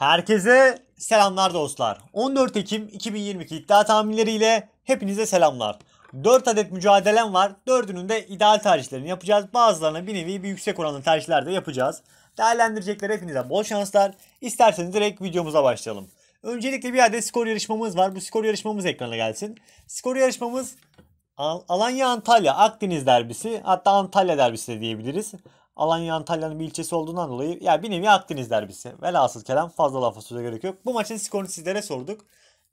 Herkese selamlar dostlar. 14 Ekim 2022 iddia tahminleriyle hepinize selamlar. 4 adet mücadelem var. 4'ünün de ideal tercihlerini yapacağız. Bazılarına bir nevi bir yüksek oranlı tercihler de yapacağız. Değerlendirecekler hepinize bol şanslar. İsterseniz direkt videomuza başlayalım. Öncelikle bir adet skor yarışmamız var. Bu skor yarışmamız ekrana gelsin. Skor yarışmamız Alanya Antalya Akdeniz derbisi hatta Antalya derbisi de diyebiliriz. Alanya Antalya'nın bir ilçesi olduğundan dolayı ya bir nevi Akdeniz derbisi. Velhasıl kelam fazla lafı söze gerek yok. Bu maçın skorunu sizlere sorduk.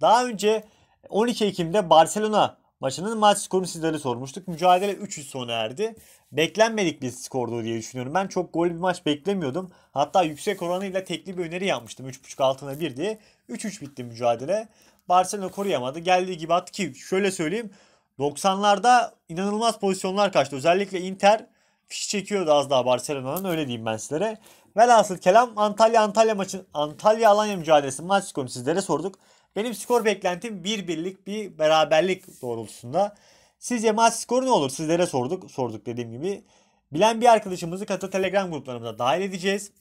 Daha önce 12 Ekim'de Barcelona maçının maç skorunu sizlere sormuştuk. Mücadele 3-3 sona erdi. Beklenmedik bir skordu diye düşünüyorum. Ben çok gol bir maç beklemiyordum. Hatta yüksek oranıyla tekli bir öneri yapmıştım. 3.5 altına 1 diye. 3-3 bitti mücadele. Barcelona koruyamadı. Geldiği gibi attı ki şöyle söyleyeyim. 90'larda inanılmaz pozisyonlar kaçtı. Özellikle Inter fiş çekiyordu az daha Barcelona'nın öyle diyeyim ben sizlere. Velhasıl kelam Antalya Antalya maçı Antalya Alanya mücadelesi maç skorunu sizlere sorduk. Benim skor beklentim bir birlik bir beraberlik doğrultusunda. Sizce maç skoru ne olur? Sizlere sorduk. Sorduk dediğim gibi. Bilen bir arkadaşımızı katı Telegram gruplarımıza dahil edeceğiz.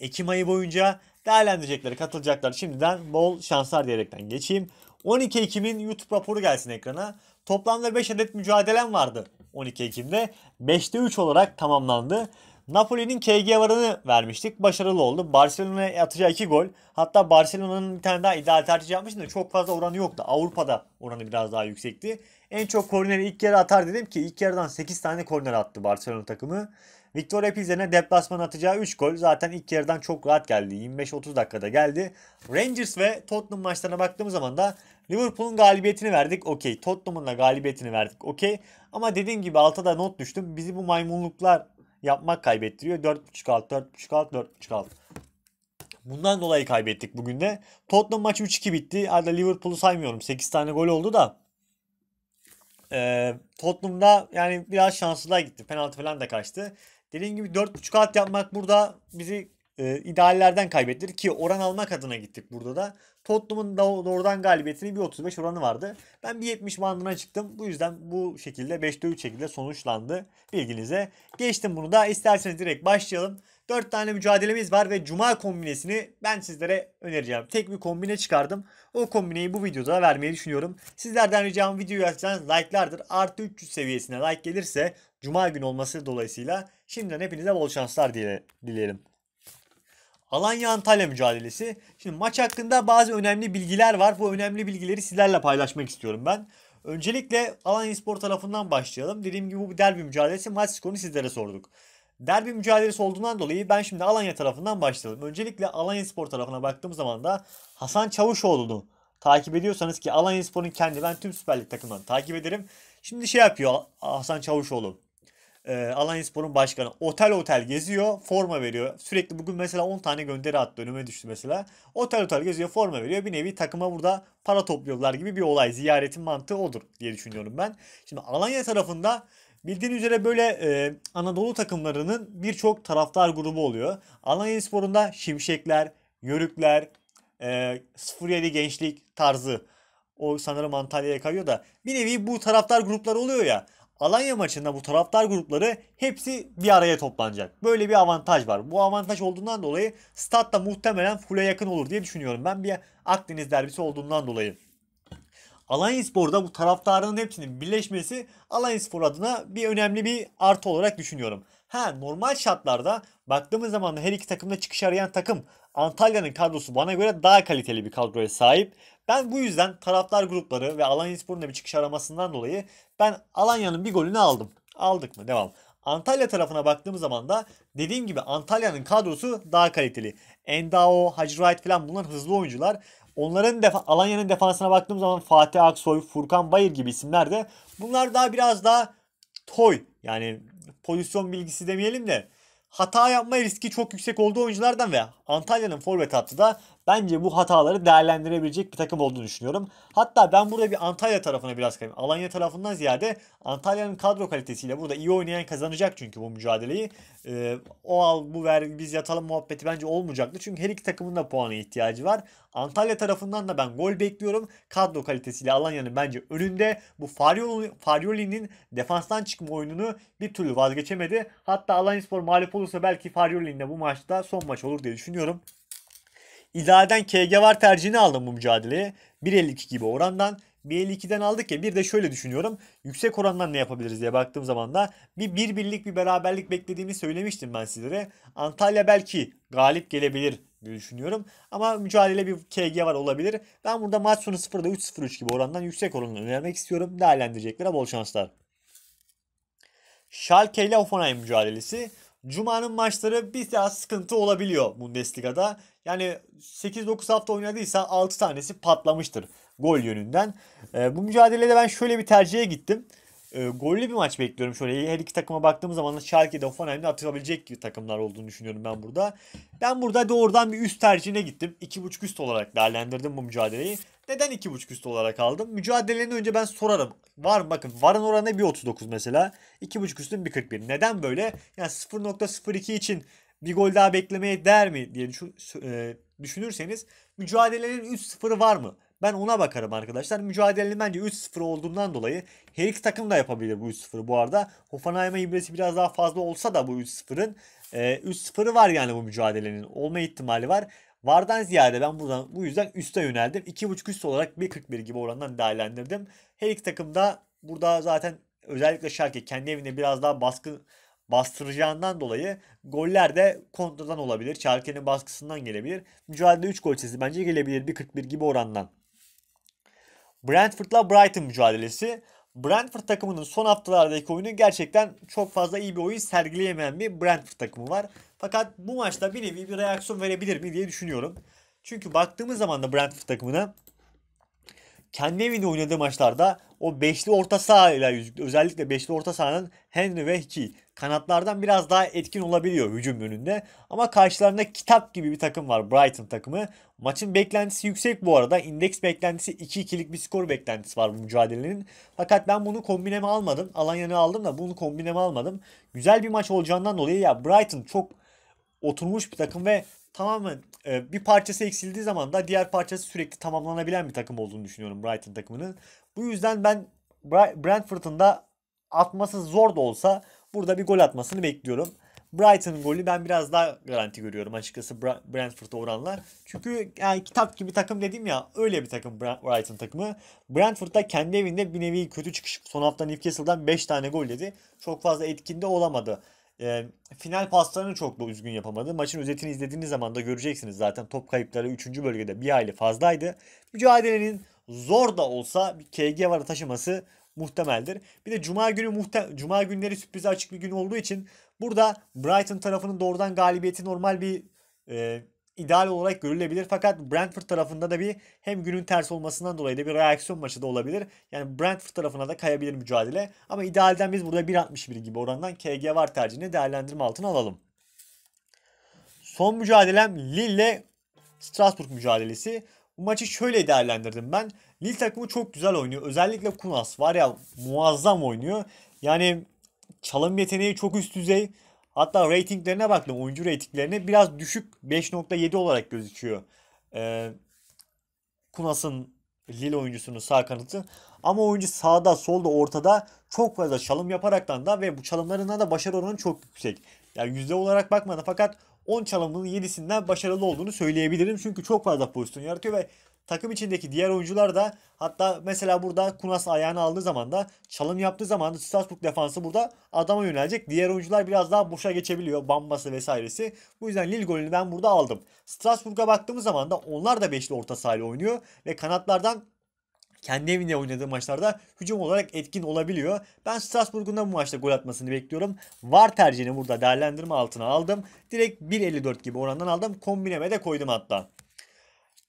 Ekim ayı boyunca değerlendirecekleri katılacaklar. Şimdiden bol şanslar diyerekten geçeyim. 12 Ekim'in YouTube raporu gelsin ekrana. Toplamda 5 adet mücadelem vardı 12 Ekim'de 5'te 3 olarak tamamlandı. Napoli'nin KG varını vermiştik. Başarılı oldu. Barcelona'ya atacağı 2 gol. Hatta Barcelona'nın bir tane daha ideal tercih yapmıştı. Çok fazla oranı yoktu. Avrupa'da oranı biraz daha yüksekti. En çok korneri ilk yarı atar dedim ki ilk yarıdan 8 tane korner attı Barcelona takımı. Victoria Pilsen'e deplasman atacağı 3 gol zaten ilk yarıdan çok rahat geldi. 25-30 dakikada geldi. Rangers ve Tottenham maçlarına baktığımız zaman da Liverpool'un galibiyetini verdik okey. Tottenham'ın da galibiyetini verdik okey. Ama dediğim gibi alta da not düştüm. Bizi bu maymunluklar yapmak kaybettiriyor. 4.5 alt, 4.5 alt, 4.5 alt. Bundan dolayı kaybettik bugün de. Tottenham maçı 3-2 bitti. Arada Liverpool'u saymıyorum. 8 tane gol oldu da. Ee, Tottenham'da yani biraz şanslılar gitti. Penaltı falan da kaçtı. Dediğim gibi 4.5 alt yapmak burada bizi e, ideallerden kaybettiler ki oran almak adına gittik burada da. Tottenham'ın doğrudan galibiyetinin bir 35 oranı vardı. Ben bir 70 bandına çıktım. Bu yüzden bu şekilde 5'te 3 şekilde sonuçlandı bilginize. Geçtim bunu da isterseniz direkt başlayalım. 4 tane mücadelemiz var ve cuma kombinesini ben sizlere önereceğim. Tek bir kombine çıkardım. O kombineyi bu videoda vermeyi düşünüyorum. Sizlerden ricam videoyu açarsanız like'lardır. Artı 300 seviyesine like gelirse cuma günü olması dolayısıyla şimdiden hepinize bol şanslar diye dileyelim. Alanya-Antalya mücadelesi. Şimdi maç hakkında bazı önemli bilgiler var. Bu önemli bilgileri sizlerle paylaşmak istiyorum ben. Öncelikle Alanya Spor tarafından başlayalım. Dediğim gibi bu bir derbi mücadelesi. Maç skorunu sizlere sorduk. Derbi mücadelesi olduğundan dolayı ben şimdi Alanya tarafından başlayalım. Öncelikle Alanya Spor tarafına baktığım zaman da Hasan Çavuşoğlu'nu takip ediyorsanız ki Alanya Spor'un kendi ben tüm Süper Lig takımlarını takip ederim. Şimdi şey yapıyor Hasan Çavuşoğlu e, Alanya Spor'un başkanı otel otel geziyor forma veriyor. Sürekli bugün mesela 10 tane gönderi attı önüme düştü mesela. Otel otel geziyor forma veriyor. Bir nevi takıma burada para topluyorlar gibi bir olay. Ziyaretin mantığı odur diye düşünüyorum ben. Şimdi Alanya tarafında Bildiğin üzere böyle e, Anadolu takımlarının birçok taraftar grubu oluyor. Alanya Spor'unda Şimşekler, Yörükler, e, 07 Gençlik tarzı o sanırım Antalya'ya kayıyor da bir nevi bu taraftar grupları oluyor ya. Alanya maçında bu taraftar grupları hepsi bir araya toplanacak. Böyle bir avantaj var. Bu avantaj olduğundan dolayı stat da muhtemelen full'e yakın olur diye düşünüyorum. Ben bir Akdeniz derbisi olduğundan dolayı. Alanya sporda bu taraftarların hepsinin birleşmesi Alanya spor adına bir önemli bir artı olarak düşünüyorum. Ha normal şartlarda baktığımız zaman her iki takımda çıkış arayan takım Antalya'nın kadrosu bana göre daha kaliteli bir kadroya sahip ben bu yüzden taraftar grupları ve Alanya Spor'un da bir çıkış aramasından dolayı ben Alanya'nın bir golünü aldım. Aldık mı? Devam. Antalya tarafına baktığımız zaman da dediğim gibi Antalya'nın kadrosu daha kaliteli. Endao, Hacı Wright falan bunlar hızlı oyuncular. Onların defa Alanya'nın defansına baktığım zaman Fatih Aksoy, Furkan Bayır gibi isimler de bunlar daha biraz daha toy yani pozisyon bilgisi demeyelim de hata yapma riski çok yüksek olduğu oyunculardan ve Antalya'nın forvet hattı da bence bu hataları değerlendirebilecek bir takım olduğunu düşünüyorum. Hatta ben burada bir Antalya tarafına biraz kayayım. Alanya tarafından ziyade Antalya'nın kadro kalitesiyle burada iyi oynayan kazanacak çünkü bu mücadeleyi. Ee, o al bu ver biz yatalım muhabbeti bence olmayacaktı. Çünkü her iki takımın da puana ihtiyacı var. Antalya tarafından da ben gol bekliyorum. Kadro kalitesiyle Alanya'nın bence önünde. Bu Faryoli'nin Faryoli defanstan çıkma oyununu bir türlü vazgeçemedi. Hatta Alanya Spor mağlup olursa belki Farioli'nin de bu maçta son maç olur diye düşünüyorum. İdealden KG var tercihini aldım bu mücadeleye. 1.52 gibi orandan. 1.52'den aldık ya bir de şöyle düşünüyorum. Yüksek orandan ne yapabiliriz diye baktığım zaman da bir, bir birlik bir beraberlik beklediğimi söylemiştim ben sizlere. Antalya belki galip gelebilir diye düşünüyorum. Ama mücadele bir KG var olabilir. Ben burada maç sonu 0'da 3-0-3 gibi orandan yüksek oranını önermek istiyorum. Değerlendireceklere bol şanslar. Schalke ile Hoffenheim mücadelesi. Cuma'nın maçları biraz sıkıntı olabiliyor Bundesliga'da. Yani 8-9 hafta oynadıysa 6 tanesi patlamıştır gol yönünden. E, bu mücadelede ben şöyle bir tercihe gittim. E, gollü bir maç bekliyorum. Şöyle her iki takıma baktığım zaman Schalke'de Hoffenheim'de atılabilecek takımlar olduğunu düşünüyorum ben burada. Ben burada doğrudan bir üst tercihine gittim. 2.5 üst olarak değerlendirdim bu mücadeleyi. Neden 2.5 üst olarak aldım? Mücadelelerini önce ben sorarım. Var mı? bakın varın oranı 1.39 mesela. 2.5 üstün 1.41. Neden böyle? Yani 0.02 için bir gol daha beklemeye değer mi diye e, düşünürseniz mücadelenin 3-0'ı var mı? Ben ona bakarım arkadaşlar. Mücadelenin bence 3-0 olduğundan dolayı her iki takım da yapabilir bu 3-0'ı bu arada. Hoffenheim'a ibresi biraz daha fazla olsa da bu 3-0'ın e, 3-0'ı var yani bu mücadelenin. Olma ihtimali var. Vardan ziyade ben buradan bu yüzden üste yöneldim. 2.5 üst olarak 1.41 gibi orandan değerlendirdim. Her iki takım da burada zaten özellikle Schalke kendi evinde biraz daha baskın bastıracağından dolayı goller de kontradan olabilir. Çarke'nin baskısından gelebilir. Mücadele 3 gol sesi bence gelebilir 1.41 gibi orandan. Brentford'la Brighton mücadelesi. Brentford takımının son haftalardaki oyunu gerçekten çok fazla iyi bir oyun sergileyemeyen bir Brentford takımı var. Fakat bu maçta bir nevi bir reaksiyon verebilir mi diye düşünüyorum. Çünkü baktığımız zaman da Brentford takımına kendi evinde oynadığı maçlarda o beşli orta saha ile özellikle beşli orta sahanın Henry ve Hickey kanatlardan biraz daha etkin olabiliyor hücum yönünde. Ama karşılarında kitap gibi bir takım var Brighton takımı. Maçın beklentisi yüksek bu arada. İndeks beklentisi 2-2'lik bir skor beklentisi var bu mücadelenin. Fakat ben bunu kombineme almadım. Alanya'nı aldım da bunu kombineme almadım. Güzel bir maç olacağından dolayı ya Brighton çok oturmuş bir takım ve tamamen e, bir parçası eksildiği zaman da diğer parçası sürekli tamamlanabilen bir takım olduğunu düşünüyorum Brighton takımının. Bu yüzden ben Brentford'un da atması zor da olsa Burada bir gol atmasını bekliyorum. Brighton golü ben biraz daha garanti görüyorum açıkçası Brentford'a oranla. Çünkü yani kitap gibi takım dedim ya öyle bir takım Brighton takımı. Brentford'da kendi evinde bir nevi kötü çıkış. Son hafta Newcastle'dan 5 tane gol yedi. Çok fazla etkinde olamadı. E, final paslarını çok da üzgün yapamadı. Maçın özetini izlediğiniz zaman da göreceksiniz zaten top kayıpları 3. bölgede bir aile fazlaydı. Mücadelenin zor da olsa bir KG var taşıması muhtemeldir. Bir de cuma günü muhte cuma günleri sürprize açık bir gün olduğu için burada Brighton tarafının doğrudan galibiyeti normal bir e, ideal olarak görülebilir. Fakat Brentford tarafında da bir hem günün ters olmasından dolayı da bir reaksiyon maçı da olabilir. Yani Brentford tarafına da kayabilir mücadele. Ama idealden biz burada 1.61 gibi orandan KG var tercihini değerlendirme altına alalım. Son mücadelem Lille Strasbourg mücadelesi maçı şöyle değerlendirdim ben. Lille takımı çok güzel oynuyor. Özellikle Kunas var ya muazzam oynuyor. Yani çalım yeteneği çok üst düzey. Hatta reytinglerine baktım. Oyuncu reytinglerine biraz düşük 5.7 olarak gözüküyor. Ee, Kunas'ın Lille oyuncusunun sağ kanıtı. Ama oyuncu sağda, solda, ortada çok fazla çalım yaparaktan da ve bu çalımlarından da başarı oranı çok yüksek. Yani yüzde olarak bakmadı fakat 10 çalımının 7'sinden başarılı olduğunu söyleyebilirim. Çünkü çok fazla pozisyon yaratıyor ve takım içindeki diğer oyuncular da hatta mesela burada Kunas ayağını aldığı zaman da çalım yaptığı zaman da Strasbourg defansı burada adama yönelecek. Diğer oyuncular biraz daha boşa geçebiliyor. Bambası vesairesi. Bu yüzden Lille golünü ben burada aldım. Strasbourg'a baktığımız zaman da onlar da beşli orta sahayla oynuyor ve kanatlardan kendi evinde oynadığı maçlarda hücum olarak etkin olabiliyor. Ben Strasbourg'un da bu maçta gol atmasını bekliyorum. VAR tercihini burada değerlendirme altına aldım. Direkt 1.54 gibi orandan aldım. Kombineme de koydum hatta.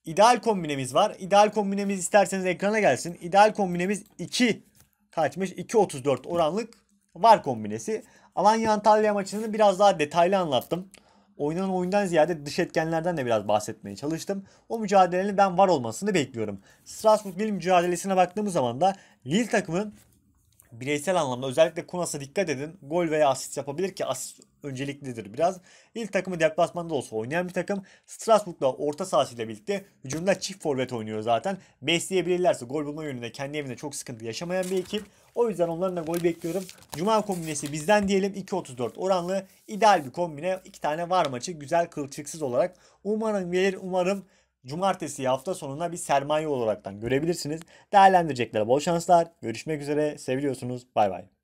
İdeal kombinemiz var. İdeal kombinemiz isterseniz ekrana gelsin. İdeal kombinemiz 2 kaçmış? 2.34 oranlık var kombinesi. Alanya Antalya maçını biraz daha detaylı anlattım oynanan oyundan ziyade dış etkenlerden de biraz bahsetmeye çalıştım. O mücadelenin ben var olmasını bekliyorum. Strasbourg Lille mücadelesine baktığımız zaman da Lille takımının bireysel anlamda özellikle Kunas'a dikkat edin. Gol veya asist yapabilir ki asist önceliklidir biraz. İlk takımı deplasmanda olsa oynayan bir takım. Strasbourg'la orta sahasıyla birlikte hücumda çift forvet oynuyor zaten. Besleyebilirlerse gol bulma yönünde kendi evinde çok sıkıntı yaşamayan bir ekip. O yüzden onların da gol bekliyorum. Cuma kombinesi bizden diyelim 2.34 oranlı ideal bir kombine. iki tane var maçı güzel kılçıksız olarak. Umarım gelir umarım cumartesi hafta sonuna bir sermaye olaraktan görebilirsiniz. Değerlendirecekler bol şanslar. Görüşmek üzere. Seviyorsunuz. Bay bay.